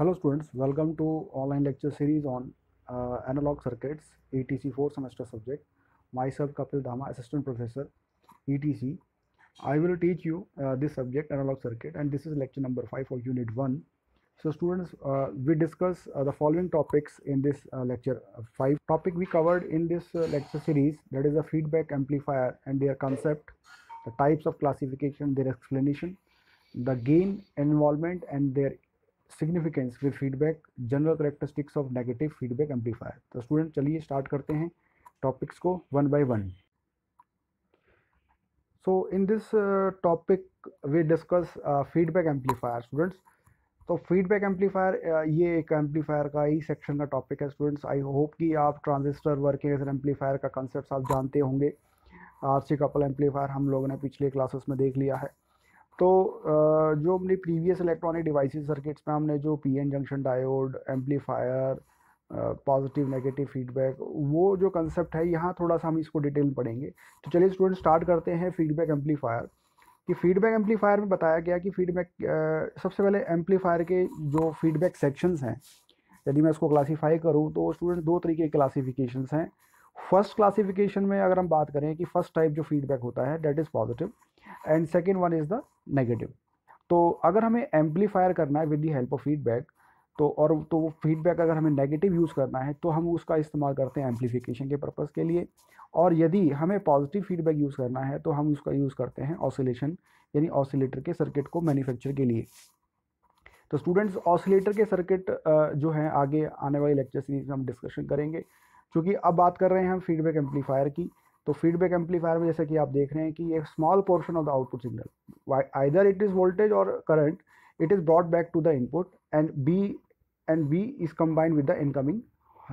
Hello students, welcome to online lecture series on uh, analog circuits ETC 4 semester subject. Myself Kapil Dama, assistant professor ETC. I will teach you uh, this subject analog circuit and this is lecture number 5 for unit 1. So students, uh, we discuss uh, the following topics in this uh, lecture 5. Topic we covered in this uh, lecture series that is the feedback amplifier and their concept, the types of classification, their explanation, the gain involvement and their significance with feedback general characteristics of negative feedback amplifier तो student चलिए start करते हैं topics को one by one so in this topic we discuss feedback amplifier students तो feedback amplifier uh, ये एक amplifier का ही सेक्शन का टॉपिक है स्टूडेंट्स आई होप कि आप ट्रांजिस्टर वर्किंग एज एम्पलीफायर का कंसेप्ट आप जानते होंगे आर सी कपल एम्पलीफायर हम लोगों ने पिछले क्लासेस में देख लिया है तो जो अपने प्रीवियस इलेक्ट्रॉनिक डिवाइसेस सर्किट्स में हमने जो PN junction diode amplifier positive negative feedback वो जो कंसेप्ट है यहाँ थोड़ा सा हम इसको डिटेल में पढ़ेंगे तो चलिए स्टूडेंट स्टार्ट करते हैं फीडबैक एम्पलीफायर कि फीडबैक एम्पलीफायर में बताया गया कि फीडबैक सबसे पहले एम्पलीफायर के जो फीडबैक सेक्शंस हैं यदि मैं उसको क्लासीफाई करूँ तो स्टूडेंट दो तरीके के क्लासीफिकेशन हैं फर्स्ट क्लासीफिकेशन में अगर हम बात करें कि फर्स्ट टाइप जो फीडबैक होता है that is positive and second one is the negative तो अगर हमें एम्पलीफायर करना है with the help of feedback तो और तो वो फीडबैक अगर हमें नेगेटिव यूज़ करना है तो हम उसका इस्तेमाल करते हैं एम्पलीफिकेशन के पर्पज़ के लिए और यदि हमें पॉजिटिव फीडबैक यूज़ करना है तो हम उसका यूज़ करते हैं ऑसिलेशन यानी ऑसिलेटर के सर्किट को मैन्युफैक्चर के लिए तो स्टूडेंट्स ऑसिलेटर के सर्किट जो हैं आगे आने वाले लेक्चर सीरीज में हम डिस्कशन करेंगे क्योंकि अब बात कर रहे हैं हम फीडबैक एम्पलीफायर की तो फीडबैक एम्पलीफायर में जैसे कि आप देख रहे हैं कि एक small portion of the output signal either it is voltage or current it is brought back to the input and be and be is combined with the incoming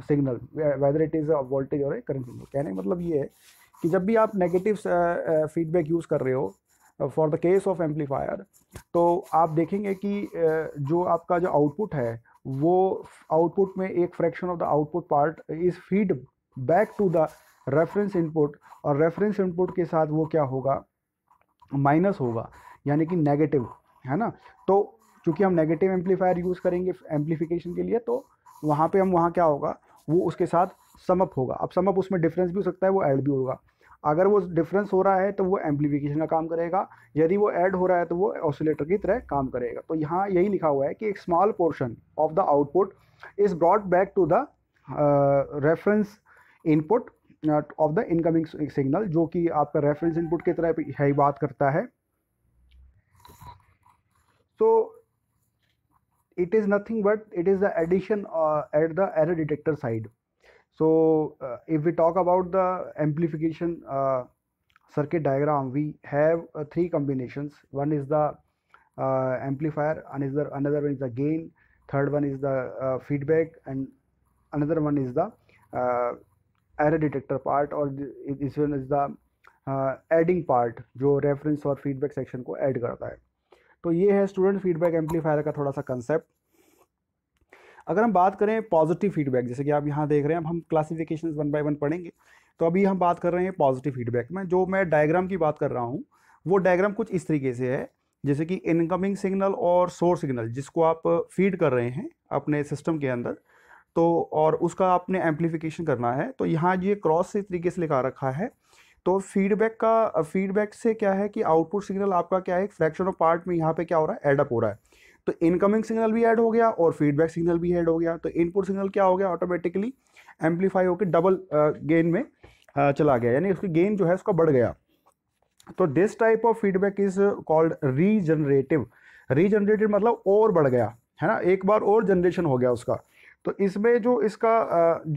signal whether it is a voltage or a कहने का मतलब ये है कि जब भी आप negative feedback use कर रहे हो for the case of amplifier तो आप देखेंगे कि uh, जो आपका जो आउटपुट है वो आउटपुट में एक fraction of the output part is feed back to the reference input और रेफरेंस इनपुट के साथ वो क्या होगा माइनस होगा यानी कि नेगेटिव है ना तो चूँकि हम नेगेटिव एम्पलीफायर यूज़ करेंगे एम्पलीफिकेशन के लिए तो वहाँ पे हम वहाँ क्या होगा वो उसके साथ समअप होगा अब समअप उसमें डिफरेंस भी हो सकता है वो ऐड भी होगा अगर वो डिफरेंस हो रहा है तो वो एम्पलीफिकेशन का काम करेगा यदि वो ऐड हो रहा है तो वो ऑसिलेटर की तरह काम करेगा तो यहाँ यही लिखा हुआ है कि एक small portion of the output is brought back to the reference input of the incoming signal जो कि आपका रेफरेंस इनपुट की तरह है ही बात करता है so it is nothing but it is the addition at the error detector side so if we talk about the amplification circuit diagram we have three combination one is the amplifier an is the another one is the gain third one is the feedback and another one is the error detector part और इस one is the adding part जो reference और feedback section को add करता है तो ये है स्टूडेंट फीडबैक एम्पलीफायर का थोड़ा सा कंसेप्ट अगर हम बात करें पॉजिटिव फीडबैक जैसे कि आप यहाँ देख रहे हैं अब हम क्लासिफिकेशन वन बाय वन पढ़ेंगे तो अभी हम बात कर रहे हैं पॉजिटिव फीडबैक में जो मैं डायग्राम की बात कर रहा हूँ वो डायग्राम कुछ इस तरीके से है जैसे कि इनकमिंग सिग्नल और सोर्स सिग्नल जिसको आप फीड कर रहे हैं अपने सिस्टम के अंदर तो और उसका आपने एम्पलीफिकेशन करना है तो यहाँ ये क्रॉस से तरीके से लिखा रखा है तो फीडबैक का फीडबैक से क्या है कि आउटपुट सिग्नल आपका क्या है फ्रैक्शन ऑफ पार्ट में यहाँ पे क्या हो रहा है एडअप हो रहा है तो इनकमिंग सिग्नल भी ऐड हो गया और फीडबैक सिग्नल भी ऐड हो गया तो इनपुट सिग्नल क्या हो गया ऑटोमेटिकली एम्पलीफाई होकर डबल गेन में चला गया यानी उसकी गेन जो है उसका बढ़ गया तो this type of feedback is called regenerative regenerative मतलब और बढ़ गया है ना एक बार और जनरेशन हो गया उसका तो इसमें जो इसका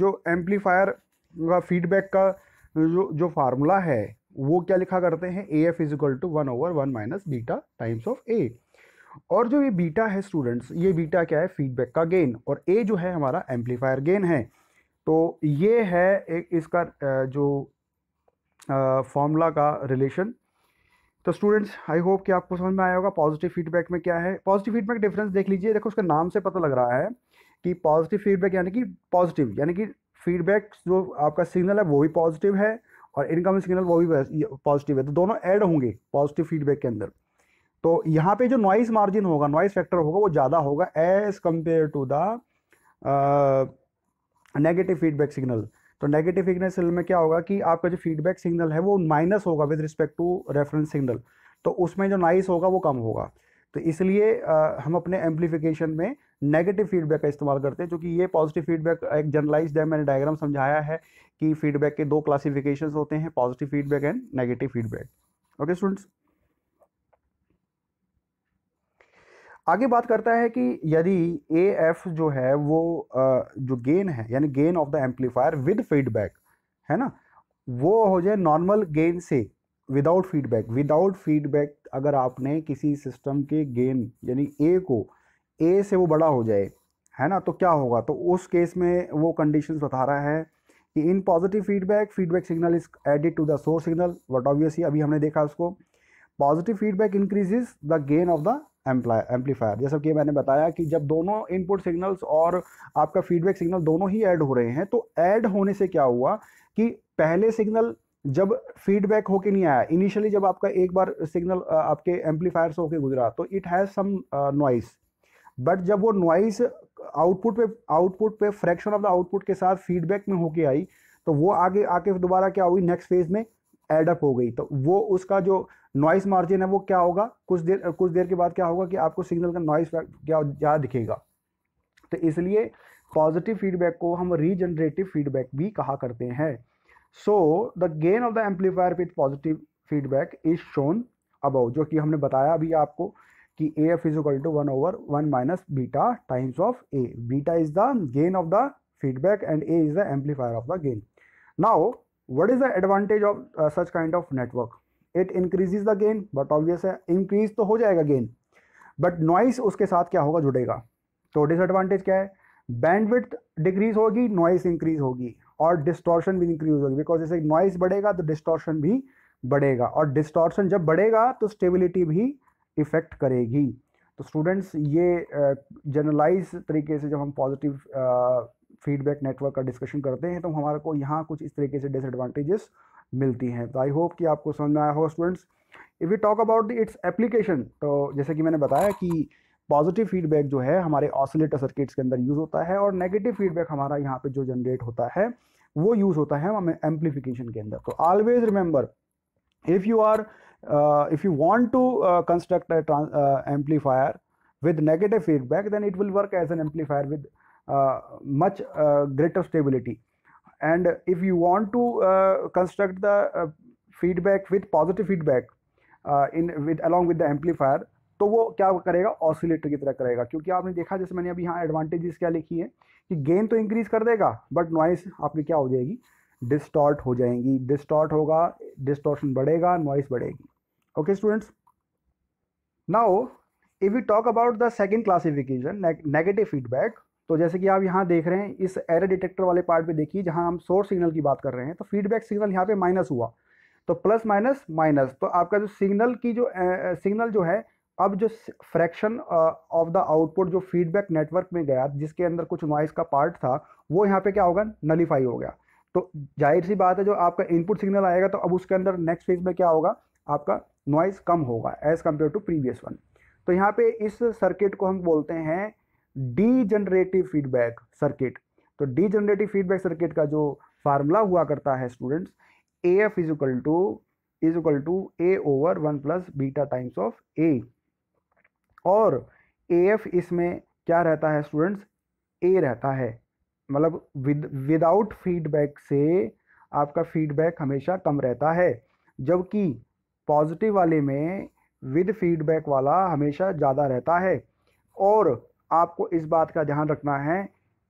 जो एम्पलीफायर का फीडबैक का जो जो फार्मूला है वो क्या लिखा करते हैं A F is equal to one over one minus beta times of A और जो ये बीटा है स्टूडेंट्स ये बीटा क्या है फीडबैक का गेन और ए जो है हमारा एम्पलीफायर गेन है तो ये है एक इसका जो फॉर्मूला का रिलेशन तो स्टूडेंट्स आई होप कि आपको समझ में आया होगा पॉजिटिव फीडबैक में क्या है पॉजिटिव फीडबैक डिफरेंस देख लीजिए देखो उसका नाम से पता लग रहा है कि पॉजिटिव फीडबैक यानी कि पॉजिटिव यानी कि फीडबैक जो आपका सिग्नल है वो भी पॉजिटिव है और इनकमिंग सिग्नल वो भी पॉजिटिव है तो दोनों ऐड होंगे पॉजिटिव फीडबैक के अंदर तो यहाँ पे जो नॉइस मार्जिन होगा नॉइस फैक्टर होगा वो ज़्यादा होगा as compare to the negative feedback signal तो नेगेटिव फीडबैक सिग्नल में क्या होगा कि आपका जो फीडबैक सिग्नल है वो माइनस होगा with respect to reference signal तो उसमें जो नॉइस होगा वो कम होगा तो इसलिए हम अपने एम्पलीफिकेशन में नेगेटिव फीडबैक का इस्तेमाल करते हैं क्योंकि ये पॉजिटिव फीडबैक एक जनरलाइज है मैंने डायग्राम समझाया है कि फीडबैक के दो क्लासिफिकेशन होते हैं positive feedback and negative feedback okay students आगे बात करता है कि यदि ए एफ जो है वो जो गेन है यानी gain of the amplifier with feedback है ना वो हो जाए नॉर्मल गेन से विदाउट फीडबैक विदाउट फीडबैक अगर आपने किसी सिस्टम के गेन यानी ए को ए से वो बड़ा हो जाए है ना तो क्या होगा तो उस केस में वो कंडीशन बता रहा है कि in positive feedback feedback signal is added to the source signal what obviously अभी हमने देखा उसको positive feedback increases the gain of the amplifier जैसा कि मैंने बताया कि जब दोनों इनपुट सिग्नल्स और आपका फीडबैक सिग्नल दोनों ही ऐड हो रहे हैं तो ऐड होने से क्या हुआ कि पहले सिग्नल जब फीडबैक होके नहीं आया इनिशियली जब आपका एक बार सिग्नल आपके एम्पलीफायर से होके गुजरा तो it has some noise but जब वो नॉइस आउटपुट पे आउटपुट पे फ्रैक्शन ऑफ द आउटपुट के साथ फीडबैक में होके आई तो वो आगे आके दोबारा क्या हुई नेक्स्ट फेज में एडअप हो गई तो वो उसका जो नॉइस मार्जिन है वो क्या होगा कुछ देर कुछ देर के बाद क्या होगा कि आपको सिग्नल का नॉइस क्या ज़्यादा दिखेगा तो इसलिए पॉजिटिव फीडबैक को हम रीजनरेटिव फीडबैक भी कहा करते हैं so the gain of the amplifier with positive feedback is shown above जो कि हमने बताया अभी आपको कि A F is equal to one over one minus beta times of A beta is the gain of the feedback and A is the amplifier of the gain now what is the advantage of such kind of network it increase the gain but obvious है increase तो हो जाएगा gain but noise उसके साथ क्या होगा जुड़ेगा तो डिसएडवांटेज क्या है बैंडविथ डिक्रीज होगी नॉइस इंक्रीज होगी और डिस्टॉर्शन भी इंक्रीज होगी बिकॉज जैसे नॉइस बढ़ेगा तो डिस्टॉर्शन भी बढ़ेगा और डिस्टॉर्शन जब बढ़ेगा तो स्टेबिलिटी भी इफ़ेक्ट करेगी तो स्टूडेंट्स ये जनरलाइज तरीके से जब हम पॉजिटिव फीडबैक नेटवर्क का डिस्कशन करते हैं तो हमारे को यहाँ कुछ इस तरीके से डिसएडवांटेजेस मिलती हैं तो आई होप कि आपको समझ में आया हो students if you talk about the its application तो जैसे कि मैंने बताया कि पॉजिटिव फीडबैक जो है हमारे ऑसिलेटर सर्किट्स के अंदर यूज़ होता है और नेगेटिव फीडबैक हमारा यहाँ पे जो जनरेट होता है वो यूज़ होता है हमें एम्पलीफिकेशन के अंदर तो always remember if you are uh, if you want to uh, construct a trans, uh, amplifier with negative feedback then it will work as an amplifier with uh, much uh, greater stability and if you want to uh, construct the uh, feedback with positive feedback uh, in with along with the amplifier तो वो क्या करेगा oscillator की तरह करेगा क्योंकि आपने देखा जैसे मैंने अभी यहाँ एडवांटेजेस क्या लिखी है कि गेन तो इंक्रीज कर देगा बट नॉइस आपकी क्या हो जाएगी डिस्टॉर्ट हो जाएंगी डिस्टॉर्ट होगा डिस्टॉर्शन बढ़ेगा नॉइस बढ़ेगी okay students now if you talk about the second classification negative feedback तो जैसे कि आप यहाँ देख रहे हैं इस एरर डिटेक्टर वाले पार्ट पे देखिए जहाँ हम सोर्स सिग्नल की बात कर रहे हैं तो फीडबैक सिग्नल यहाँ पे माइनस हुआ तो प्लस माइनस माइनस तो आपका जो सिग्नल की जो सिग्नल जो है अब जो फ्रैक्शन ऑफ द आउटपुट जो फीडबैक नेटवर्क में गया जिसके अंदर कुछ नॉइस का पार्ट था वो यहाँ पे क्या होगा नलीफाई हो गया तो जाहिर सी बात है जो आपका इनपुट सिग्नल आएगा तो अब उसके अंदर नेक्स्ट फेज में क्या होगा आपका नॉइज कम होगा as compare to previous one तो यहाँ पे इस सर्किट को हम बोलते हैं डी जनरेटिव फीडबैक सर्किट तो डी जनरेटिव फीडबैक सर्किट का जो फार्मूला हुआ करता है students A F is equal to is equal to A over one plus beta times of A और ए एफ इसमें क्या रहता है स्टूडेंट्स ए रहता है मतलब विद विदाउट फीडबैक से आपका फीडबैक हमेशा कम रहता है जबकि पॉजिटिव वाले में विद फीडबैक वाला हमेशा ज़्यादा रहता है और आपको इस बात का ध्यान रखना है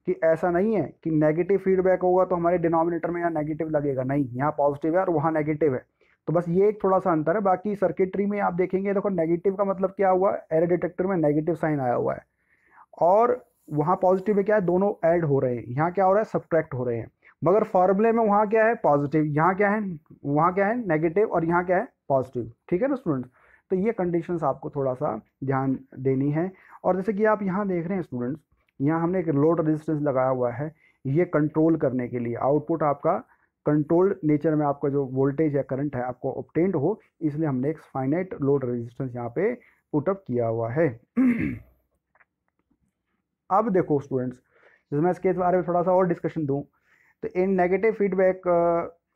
कि ऐसा नहीं है कि नेगेटिव फीडबैक होगा तो हमारे डिनोमिनेटर में यहाँ नेगेटिव लगेगा नहीं यहाँ पॉजिटिव है और वहाँ नेगेटिव है तो बस ये एक थोड़ा सा अंतर है बाकी सर्किटरी में आप देखेंगे देखो नेगेटिव का मतलब क्या हुआ एरर डिटेक्टर में नेगेटिव साइन आया हुआ है और वहाँ पॉजिटिव में क्या है दोनों ऐड हो रहे हैं यहाँ क्या हो रहा है सब्ट्रैक्ट हो रहे हैं मगर फॉर्मूले में वहाँ क्या है पॉजिटिव यहाँ क्या है वहाँ क्या है नेगेटिव और यहाँ क्या है पॉजिटिव ठीक है ना स्टूडेंट्स तो ये कंडीशंस आपको थोड़ा सा ध्यान देनी है और जैसे कि आप यहाँ देख रहे हैं स्टूडेंट्स यहाँ हमने एक लोड रजिस्टेंस लगाया हुआ है ये कंट्रोल करने के लिए आउटपुट आपका कंट्रोल्ड नेचर में आपका जो वोल्टेज या करंट है आपको ऑप्टेंड हो इसलिए हमने एक फाइनाइट लोड रजिस्टेंस यहाँ पे पुटअप किया हुआ है अब देखो स्टूडेंट्स जैसे मैं इसके बारे में थोड़ा सा और डिस्कशन दूँ तो in negative feedback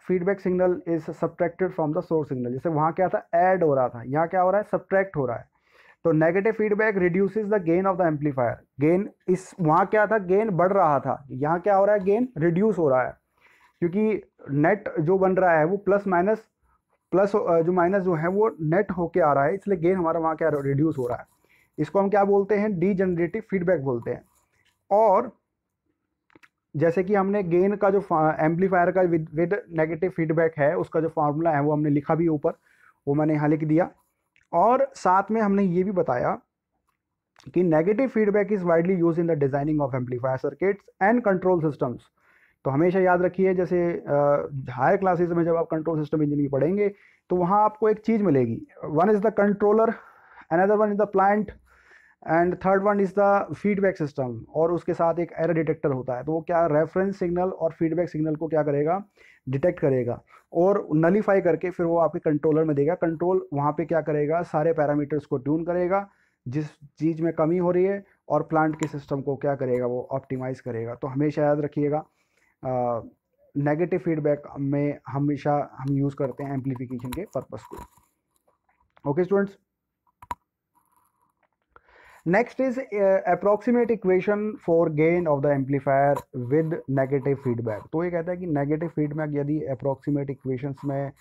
feedback signal is subtracted from the source signal जैसे वहाँ क्या था ऐड हो रहा था यहाँ क्या हो रहा है सब्ट्रैक्ट हो रहा है तो negative feedback reduce the gain of the amplifier gain is वहाँ क्या था गेन बढ़ रहा था यहाँ क्या हो रहा है गेन रिड्यूस हो रहा है क्योंकि नेट जो बन रहा है वो प्लस माइनस प्लस जो माइनस जो है वो नेट होके आ रहा है इसलिए गेन हमारा वहाँ क्या रिड्यूस हो रहा है इसको हम क्या बोलते हैं डी जनरेटिव फीडबैक बोलते हैं और जैसे कि हमने गेन का जो एम्पलीफायर का विद विद नेगेटिव फीडबैक है उसका जो फार्मूला है वो हमने लिखा भी ऊपर वो मैंने यहाँ लिख दिया और साथ में हमने ये भी बताया कि negative feedback is widely use in the designing of amplifier circuits and control systems तो हमेशा याद रखिए जैसे हायर क्लासेस में जब आप कंट्रोल सिस्टम इंजीनियरिंग पढ़ेंगे तो वहाँ आपको एक चीज़ मिलेगी one is the controller another one is the plant and third one is the feedback system और उसके साथ एक एरर डिटेक्टर होता है तो वो क्या रेफरेंस सिग्नल और फीडबैक सिग्नल को क्या करेगा डिटेक्ट करेगा और नलीफाई करके फिर वो आपके कंट्रोलर में देगा कंट्रोल वहाँ पे क्या करेगा सारे पैरामीटर्स को ट्यून करेगा जिस चीज़ में कमी हो रही है और प्लांट के सिस्टम को क्या करेगा वो ऑप्टिमाइज़ करेगा तो हमेशा याद रखिएगा नेगेटिव फीडबैक में हमेशा हम यूज़ करते हैं एम्पलीफिकेशन के पर्पज़ को okay students next is uh, approximate equation for gain of the amplifier with negative feedback तो ये कहता है कि negative feedback यदि approximate equations में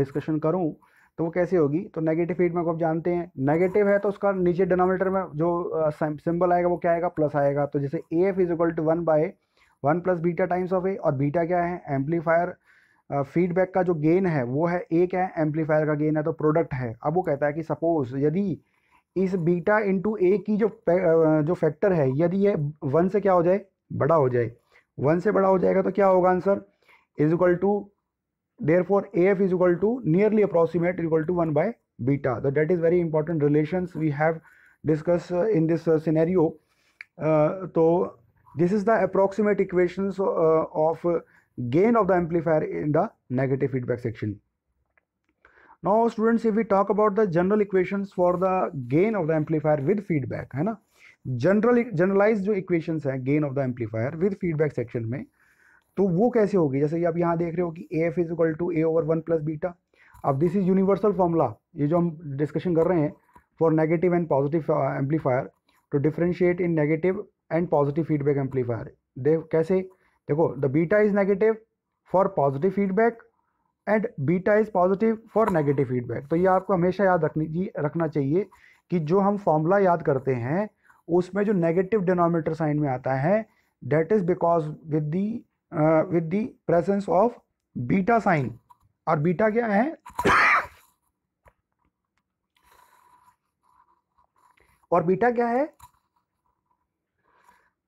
discussion करूँ तो वो कैसे होगी तो नेगेटिव फीडबैक आप जानते हैं नेगेटिव है तो उसका नीचे डिनोमिनेटर में जो सिंबल uh, आएगा वो क्या आएगा प्लस आएगा तो जैसे A F is equal to one by one plus beta times of A और बीटा क्या है एम्पलीफायर फीडबैक uh, का जो गेन है वो है ए क्या है एम्पलीफायर का गेन है तो प्रोडक्ट है अब वो कहता है कि सपोज यदि इस बीटा इंटू ए की जो जो फैक्टर है यदि ये वन से क्या हो जाए बड़ा हो जाए वन से बड़ा हो जाएगा तो क्या होगा answer is equal to therefore A F is equal to nearly approximate is equal to one by beta तो that is very important relation we have discuss in this scenario तो this is the approximate equation of gain of the amplifier in the negative feedback section now students if we talk about the general equations for the gain of the amplifier with feedback है ना general generalize जो equations हैं gain of the amplifier with feedback section में तो वो कैसे होगी जैसे कि आप यहाँ देख रहे हो कि A F is equal to A over one plus beta अब दिस इज यूनिवर्सल फॉर्मूला ये जो हम डिस्कशन कर रहे हैं for negative and positive amplifier to differentiate in negative and positive feedback amplifier दे कैसे देखो the beta is negative for positive feedback and beta is positive for negative feedback तो ये आपको हमेशा याद रखनी रखना चाहिए कि जो हम फॉर्मूला याद करते हैं उसमें जो नेगेटिव डिनोमीटर साइन में आता है that is because with the with the presence of beta sign और बीटा क्या है और बीटा क्या है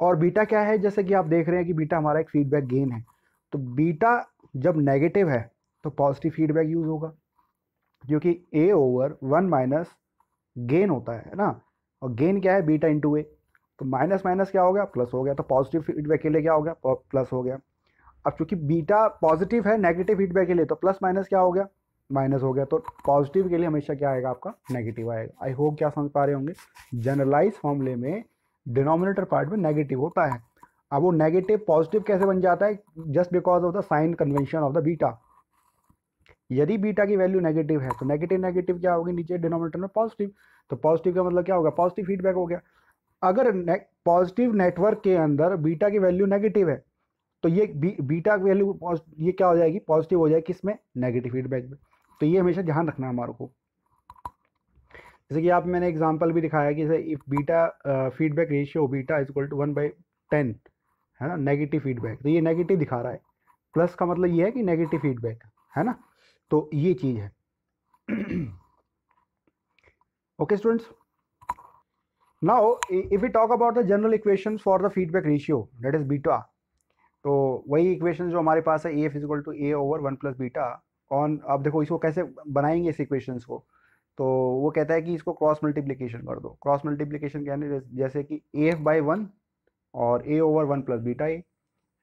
और बीटा क्या है जैसे कि आप देख रहे हैं कि बीटा हमारा एक फीडबैक गेन है तो बीटा जब नेगेटिव है तो पॉजिटिव फीडबैक यूज़ होगा जो कि A over one minus gain होता है ना और गेन क्या है बीटा इंटू ए तो माइनस माइनस क्या हो गया प्लस हो गया तो पॉजिटिव फीडबैक के लिए क्या हो गया प्लस हो गया अब चूंकि बीटा पॉजिटिव है नेगेटिव फीडबैक के लिए तो प्लस माइनस क्या हो गया माइनस हो गया तो पॉजिटिव के लिए हमेशा क्या आएगा आपका नेगेटिव आएगा आई होप क्या समझ पा रहे होंगे जनरलाइज फॉर्मूले में डिनोमिनेटर पार्ट में नेगेटिव होता है अब वो नेगेटिव पॉजिटिव कैसे बन जाता है just because of the sign convention of the beta यदि बीटा की वैल्यू नेगेटिव है तो नेगेटिव नेगेटिव क्या होगी नीचे डिनोमिनेटर में पॉजिटिव तो पॉजिटिव का मतलब क्या होगा पॉजिटिव फीडबैक हो गया अगर ने, पॉजिटिव नेटवर्क के अंदर बीटा की वैल्यू नेगेटिव है तो ये बी, बीटा की वैल्यू ये क्या हो जाएगी पॉजिटिव हो जाएगी किसमें नेगेटिव फीडबैक में तो ये हमेशा ध्यान रखना है हमारे को जैसे कि आप मैंने एग्जाम्पल भी दिखाया कि जैसे if beta feedback ratio beta is equal to one by ten है ना नेगेटिव फीडबैक तो ये नेगेटिव दिखा रहा है प्लस का मतलब ये है कि नेगेटिव फीडबैक है ना तो ये चीज़ है okay students now if you talk about the general equation for the feedback ratio that is beta तो वही इक्वेशन जो हमारे पास है A F is equal to A over one plus beta on आप देखो इसको कैसे बनाएंगे इस इक्वेशंस को तो वो कहता है कि इसको क्रॉस मल्टीप्लीकेशन कर दो क्रॉस क्या कहने जैसे कि ए एफ बाई वन और A over one plus beta A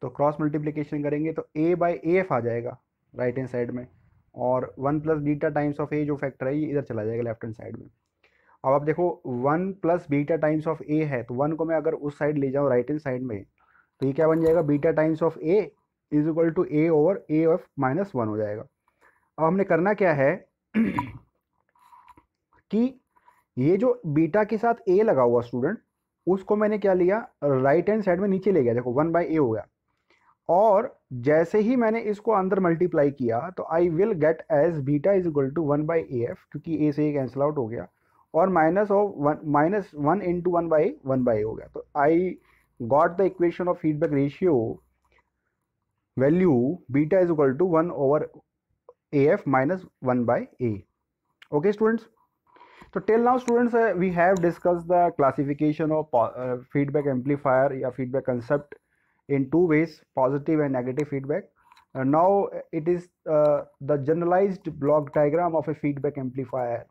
तो क्रॉस मल्टीप्लीकेशन करेंगे तो ए बाई ए एफ आ जाएगा राइट हैंड साइड में और one plus beta times of A जो फैक्टर है ये इधर चला जाएगा लेफ्ट हैंड साइड में अब आप देखो one plus beta times of A है तो वन को मैं अगर उस साइड ले जाऊँ राइट हैंड साइड में तो ये क्या बन जाएगा beta times of A is equal to A over A of minus one हो जाएगा अब हमने करना क्या है कि ये जो बीटा के साथ ए लगा हुआ स्टूडेंट उसको मैंने क्या लिया राइट हैंड साइड में नीचे ले गया देखो वन बाई ए हो गया और जैसे ही मैंने इसको अंदर मल्टीप्लाई किया तो I will get as beta is equal to one by A F क्योंकि ए से ही कैंसिल आउट हो गया और minus of one minus one to one by one by हो गया तो I got the equation of feedback ratio value beta is equal to one over A F minus one by A okay students तो till now students we have discuss the classification of feedback amplifier या feedback concept in two ways positive and negative feedback uh, now it is uh, the generalized block diagram of a feedback amplifier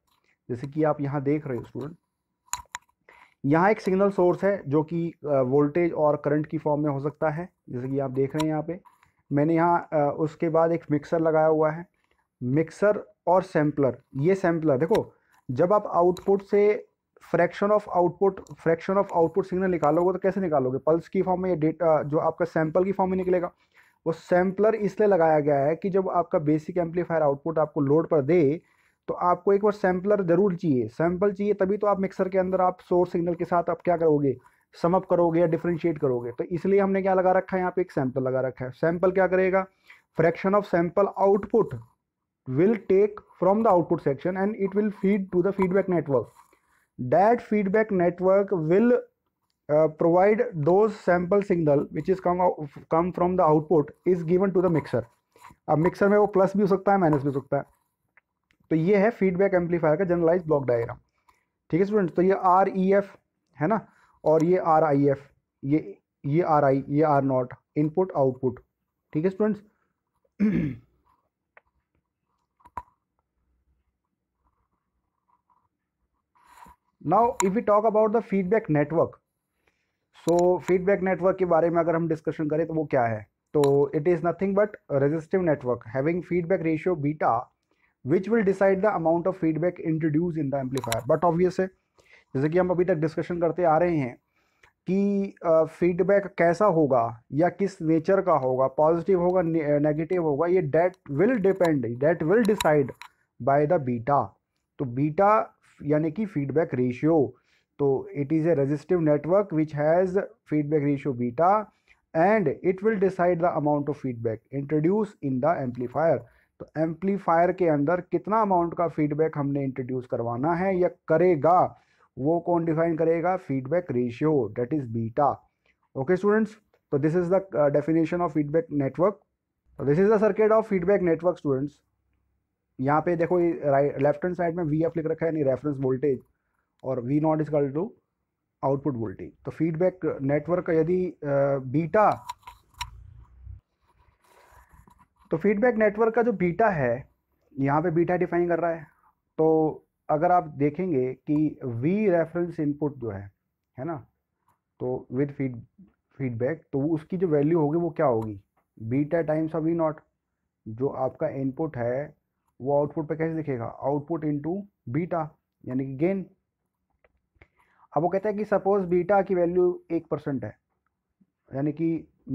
जैसे कि आप यहाँ देख रहे हो student यहाँ एक सिग्नल सोर्स है जो कि वोल्टेज uh, और करंट की फॉर्म में हो सकता है जैसे कि आप देख रहे हैं यहाँ पे मैंने यहाँ uh, उसके बाद एक मिक्सर लगाया हुआ है मिक्सर और सैम्पलर ये सैम्पलर देखो जब आप आउटपुट से fraction of output fraction of output signal निकालोगे तो कैसे निकालोगे पल्स की फॉर्म में ये डेटा जो आपका सैंपल की फॉर्म में निकलेगा वो सैम्पलर इसलिए लगाया गया है कि जब आपका बेसिक एम्पलीफायर आउटपुट आपको लोड पर दे तो आपको एक बार सैम्पलर ज़रूर चाहिए सैम्पल चाहिए तभी तो आप मिक्सर के अंदर आप सोर्स सिग्नल के साथ आप क्या करोगे समअप करोगे या डिफ्रेंशिएट करोगे तो इसलिए हमने क्या लगा रखा है यहाँ पे एक सैंपल लगा रखा है सैंपल क्या करेगा fraction of sample output will take from the output section and it will feed to the feedback network that feedback network will uh, provide those sample signal which is come out, come from the output is given to the mixer अब mixer में वो plus भी हो सकता है minus भी हो सकता है तो ये है फीडबैक एम्पलीफायर का जनरलाइज ब्लॉक डायग्राम ठीक है स्टूडेंट तो ये आर ई एफ है ना और ये आर आई एफ ये ये आर आई ये आर नॉट इनपुट आउटपुट ठीक है students now if you talk about the feedback network so feedback network के बारे में अगर हम डिस्कशन करें तो वो क्या है तो it is nothing but resistive network having feedback ratio beta which will decide the amount of feedback introduce in the amplifier but obvious है जैसे कि हम अभी तक डिस्कशन करते आ रहे हैं कि फीडबैक uh, कैसा होगा या किस नेचर का होगा पॉजिटिव होगा नेगेटिव होगा ये that will depend that will decide by the beta तो बीटा यानी कि फीडबैक रेशियो तो it is a resistive network which has feedback ratio beta and it will decide the amount of feedback introduce in the amplifier तो amplifier के अंदर कितना amount का feedback हमने इंट्रोड्यूस करवाना है या करेगा वो कौन डिफाइन करेगा feedback ratio that is beta okay students तो this is the definition of feedback network this is the circuit of feedback network students यहाँ पे देखो राइट लेफ्ट हैंड साइड में वी एफ लिख रखा है यानी रेफरेंस वोल्टेज और V naught is equal to output voltage तो फीडबैक नेटवर्क यदि बीटा तो फीडबैक नेटवर्क का जो बीटा है यहाँ पे बीटा डिफाइन कर रहा है तो अगर आप देखेंगे कि वी रेफरेंस इनपुट जो है है ना तो विद फीड फीडबैक तो उसकी जो वैल्यू होगी वो क्या होगी beta times of V naught जो आपका इनपुट है वो आउटपुट पे कैसे दिखेगा आउटपुट टू बीटा यानी कि गेन अब वो कहता है कि सपोज बीटा की वैल्यू एक परसेंट है यानी कि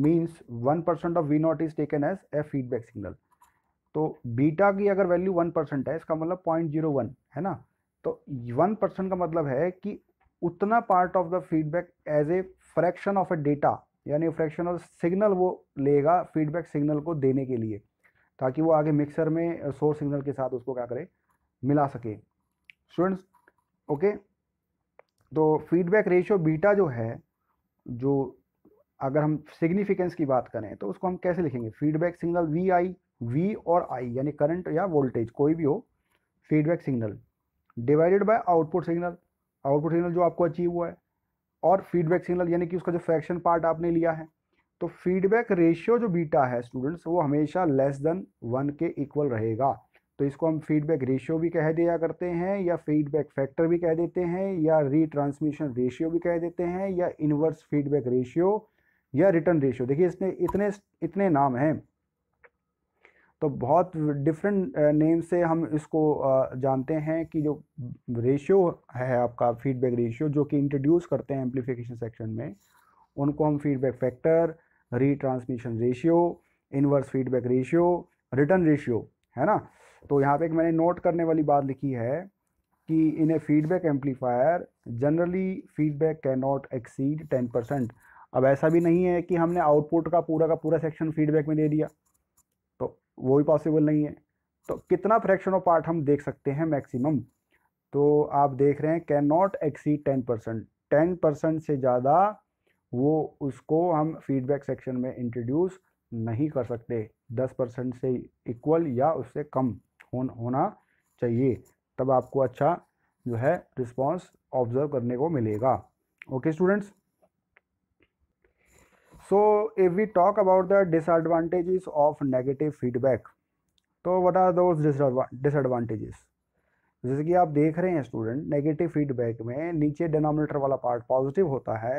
means one percent of V naught is taken as a feedback signal तो बीटा की अगर वैल्यू वन परसेंट है इसका मतलब पॉइंट जीरो वन है ना तो वन परसेंट का मतलब है कि उतना part of the feedback as a fraction of a data यानी फ्रैक्शन ऑफ सिग्नल वो लेगा फीडबैक सिग्नल को देने के लिए ताकि वो आगे मिक्सर में सोर्स सिग्नल के साथ उसको क्या करे मिला सके स्टूडेंट्स ओके तो फीडबैक रेशियो बीटा जो है जो अगर हम सिग्निफिकेंस की बात करें तो उसको हम कैसे लिखेंगे feedback signal V I V और आई यानी करंट या वोल्टेज कोई भी हो feedback signal divided by output signal output signal जो आपको अचीव हुआ है और फीडबैक सिग्नल यानी कि उसका जो फ्रैक्शन पार्ट आपने लिया है तो फीडबैक रेशियो जो बीटा है स्टूडेंट्स वो हमेशा लेस देन वन के इक्वल रहेगा तो इसको हम फीडबैक रेशियो भी कह दिया करते हैं या फीडबैक फैक्टर भी कह देते हैं या रीट्रांसमिशन रेशियो भी कह देते हैं या इनवर्स फीडबैक रेशियो या रिटर्न रेशियो देखिए इसने इतने इतने नाम हैं तो बहुत डिफरेंट नेम से हम इसको जानते हैं कि जो रेशियो है आपका फीडबैक रेशियो जो कि इंट्रोड्यूस करते हैं एम्पलीफिकेशन सेक्शन में उनको हम feedback factor retransmission ratio inverse feedback ratio return ratio है ना तो यहाँ पे एक मैंने नोट करने वाली बात लिखी है कि in a feedback amplifier generally feedback can not exceed ten percent अब ऐसा भी नहीं है कि हमने आउटपुट का पूरा का पूरा सेक्शन फीडबैक में दे दिया तो वो भी पॉसिबल नहीं है तो कितना फ्रैक्शन ऑफ पार्ट हम देख सकते हैं मैक्सिमम तो आप देख रहे हैं can not exceed ten percent ten percent से ज़्यादा वो उसको हम फीडबैक सेक्शन में इंट्रोड्यूस नहीं कर सकते दस परसेंट से इक्वल या उससे कम होना चाहिए तब आपको अच्छा जो है रिस्पॉन्स ऑब्जर्व करने को मिलेगा okay students so if we talk about the disadvantages of negative feedback तो वट आर दोज डिसएडवांटेजेस जैसे कि आप देख रहे हैं स्टूडेंट नेगेटिव फीडबैक में नीचे डिनोमिनेटर वाला पार्ट पॉजिटिव होता है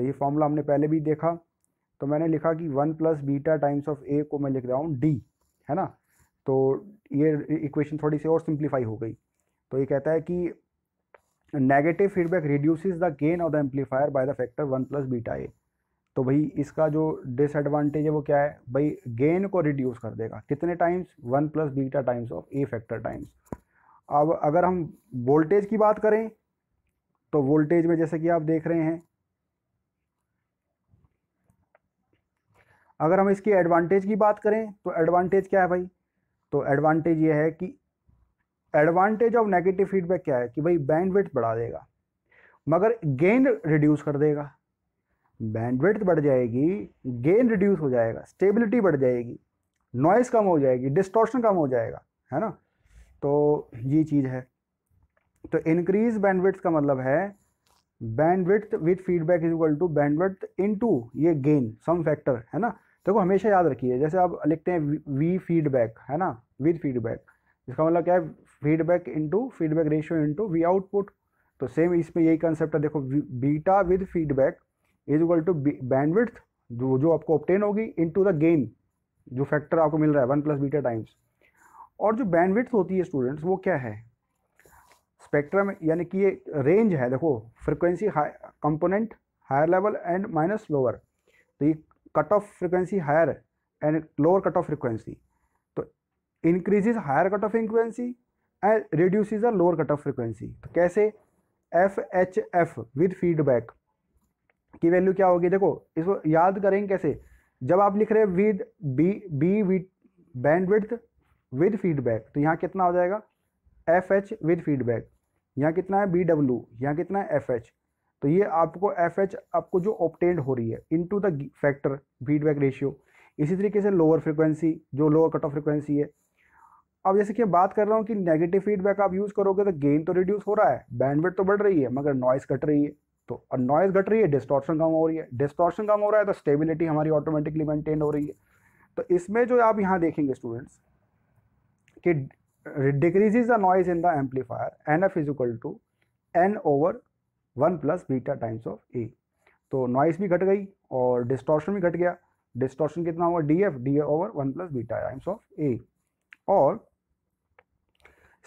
तो ये फॉर्मूला हमने पहले भी देखा तो मैंने लिखा कि one plus beta times of A को मैं लिख रहा हूँ डी है ना तो ये इक्वेशन थोड़ी सी और सिंप्लीफाई हो गई तो ये कहता है कि negative feedback reduces the gain of the amplifier by the factor one plus beta A तो भाई इसका जो डिसएडवांटेज है वो क्या है भाई गेन को रिड्यूस कर देगा कितने times one plus beta times of A factor times अब अगर हम वोल्टेज की बात करें तो वोल्टेज में जैसे कि आप देख रहे हैं अगर हम इसकी एडवांटेज की बात करें तो एडवांटेज क्या है भाई तो एडवांटेज ये है कि एडवांटेज ऑफ नेगेटिव फीडबैक क्या है कि भाई बैंडविड्थ बढ़ा देगा मगर गेन रिड्यूस कर देगा बैंडविड्थ बढ़ जाएगी गेन रिड्यूस हो जाएगा स्टेबिलिटी बढ़ जाएगी नॉइस कम हो जाएगी डिस्टॉर्शन कम हो जाएगा है ना तो ये चीज़ है तो इंक्रीज बैंडविड्थ का मतलब है bandwidth with feedback is equal to bandwidth into ये गेन सम फैक्टर है ना देखो तो हमेशा याद रखिए जैसे आप लिखते हैं वी फीडबैक है ना विद फीडबैक इसका मतलब क्या है feedback into feedback ratio into V output तो सेम इसमें यही कंसेप्ट है देखो beta with feedback is equal to bandwidth जो जो आपको ऑप्टेन होगी इनटू द गेन जो फैक्टर आपको मिल रहा है वन प्लस बीटा टाइम्स और जो बैंडविड्थ होती है स्टूडेंट्स वो क्या है स्पेक्ट्रम यानी कि ये रेंज है देखो frequency high component higher level and minus lower तो ये cut off frequency higher and lower cut off frequency तो increases higher cut off frequency and reduces the lower cut off frequency तो कैसे F H F with feedback की value क्या होगी देखो इसको याद करेंगे कैसे जब आप लिख रहे हैं with B B with bandwidth with feedback तो यहाँ कितना हो जाएगा एफ एच विद फीडबैक यहाँ कितना है बी डब्ल्यू यहाँ कितना है एफ एच तो ये आपको एफ एच आपको जो ऑप्टेंड हो रही है into the factor feedback ratio इसी तरीके से लोअर फ्रिक्वेंसी जो लोअर कट ऑफ फ्रिक्वेंसी है अब जैसे कि बात कर रहा हूँ कि नेगेटिव फीडबैक आप यूज़ करोगे तो गेन तो रिड्यूस हो रहा है बैंडविड तो बढ़ रही है मगर नॉइस घट रही है तो और नॉइज घट रही है डिस्टॉर्शन कम हो रही है डिस्टॉर्शन कम हो रहा है तो स्टेबिलिटी हमारी ऑटोमेटिकली मेंटेन हो रही है तो इसमें जो आप यहाँ देखेंगे स्टूडेंट्स कि decrease the noise in the amplifier N F is equal to N over one plus beta times of A तो नॉइस भी घट गई और डिस्टॉर्शन भी घट गया डिस्टॉर्शन कितना हुआ D F D over one plus beta times of A और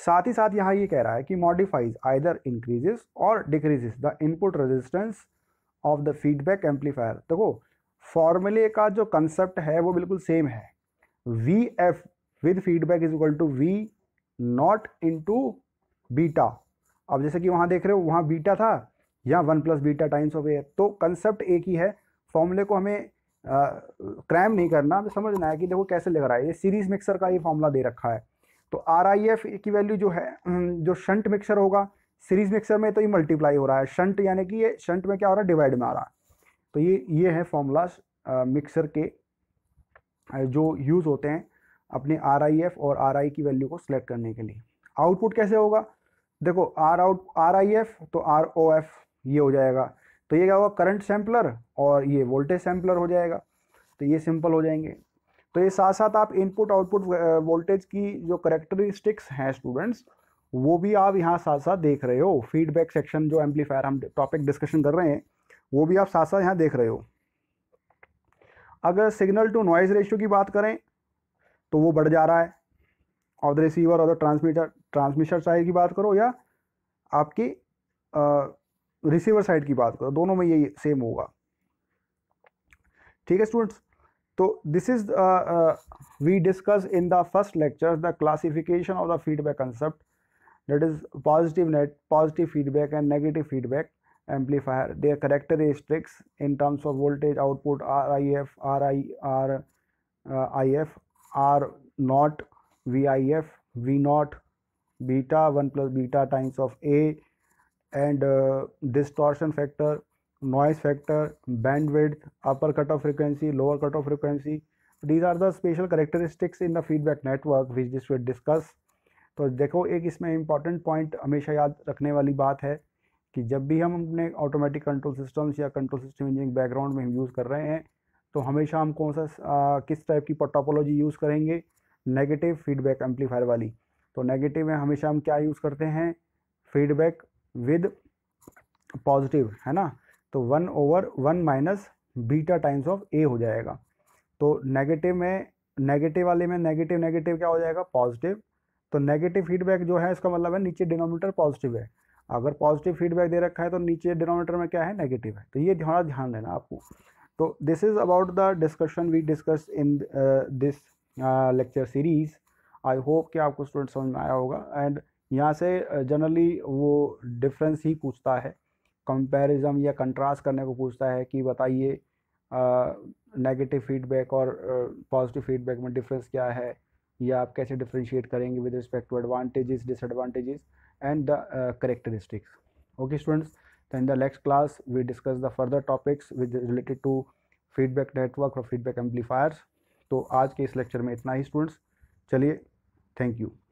साथ ही साथ यहाँ ये यह कह रहा है कि मॉडिफाइज आइदर इंक्रीजेस और decreases the input resistance of the feedback amplifier देखो फॉर्मूले का जो कंसेप्ट है वो बिल्कुल सेम है V F with feedback is equal to V naught into beta अब जैसे कि वहाँ देख रहे हो वहाँ बीटा था या one plus beta times of A तो कंसेप्ट एक ही है फॉर्मूले को हमें क्रैम नहीं करना हमें समझना है कि देखो कैसे लग रहा है ये सीरीज मिक्सर का ये फॉर्मूला दे रखा है तो आर आई एफ की वैल्यू जो है हम्म, जो शंट मिक्सर होगा सीरीज मिक्सर में तो ये मल्टीप्लाई हो रहा है शंट यानी कि ये शंट में क्या हो रहा है डिवाइड में आ रहा है तो ये ये है फॉर्मूला मिक्सर के जो यूज़ होते हैं अपने आर आई एफ और आर आई की वैल्यू को सिलेक्ट करने के लिए आउटपुट कैसे होगा देखो R out R I F तो आर ओ एफ ये हो जाएगा तो ये क्या होगा करंट सैम्पलर और ये वोल्टेज सैम्पलर हो जाएगा तो ये सिंपल हो जाएंगे तो ये साथ साथ आप इनपुट आउटपुट वोल्टेज की जो करेक्टरिस्टिक्स हैं स्टूडेंट्स वो भी आप यहाँ साथ साथ देख रहे हो फीडबैक सेक्शन जो एम्पलीफायर हम टॉपिक डिस्कशन कर रहे हैं वो भी आप साथ साथ यहाँ देख रहे हो अगर सिग्नल टू नॉइज रेशियो की बात करें तो वो बढ़ जा रहा है ऑफ द रिसीवर और द ट्रांसमीटर ट्रांसमिशन साइड की बात करो या आपकी रिसीवर साइड की बात करो दोनों में यही सेम होगा ठीक है स्टूडेंट्स तो this is we discuss in the first lecture the classification of the feedback concept that is positive net positive feedback and negative feedback amplifier their characteristics in terms of voltage output R I F R I R I F R naught V I F V naught beta one plus beta times of A and distortion factor noise factor band bandwidth upper cut off frequency lower cut off frequency these are the special characteristics in the feedback network which this will discuss तो देखो एक इसमें important point हमेशा याद रखने वाली बात है कि जब भी हम अपने ऑटोमेटिक कंट्रोल सिस्टम्स या कंट्रोल सिस्टम इंजीनियरिंग बैकग्राउंड में हम यूज़ कर रहे हैं तो हमेशा हम कौन सा किस टाइप की पोटोपोलॉजी यूज़ करेंगे नेगेटिव फीडबैक एम्पलीफायर वाली तो नेगेटिव में हमेशा हम क्या यूज़ करते हैं फीडबैक विद पॉजिटिव है ना तो one over one minus beta times of A हो जाएगा तो नेगेटिव में नेगेटिव वाले में नेगेटिव नेगेटिव क्या हो जाएगा पॉजिटिव तो नेगेटिव फीडबैक जो है इसका मतलब है नीचे डिनोमीटर पॉजिटिव है अगर पॉजिटिव फीडबैक दे रखा है तो नीचे डिनोमीटर में क्या है नेगेटिव है तो ये थोड़ा ध्यान देना आपको तो this is about the discussion we discuss in this lecture series I hope कि आपको स्टूडेंट समझ में आया होगा एंड यहाँ से जनरली वो डिफरेंस ही पूछता है कंपेरिजम या कंट्रास्ट करने को पूछता है कि बताइए नेगेटिव फीडबैक और पॉजिटिव फीडबैक में डिफरेंस क्या है या आप कैसे डिफ्रेंशिएट करेंगे with respect to advantages disadvantages and the characteristics okay students तो in the next class we discuss the further topics with related to feedback network और फीडबैक एम्पलीफायर्स तो आज के इस लेक्चर में इतना ही स्टूडेंट्स चलिए थैंक यू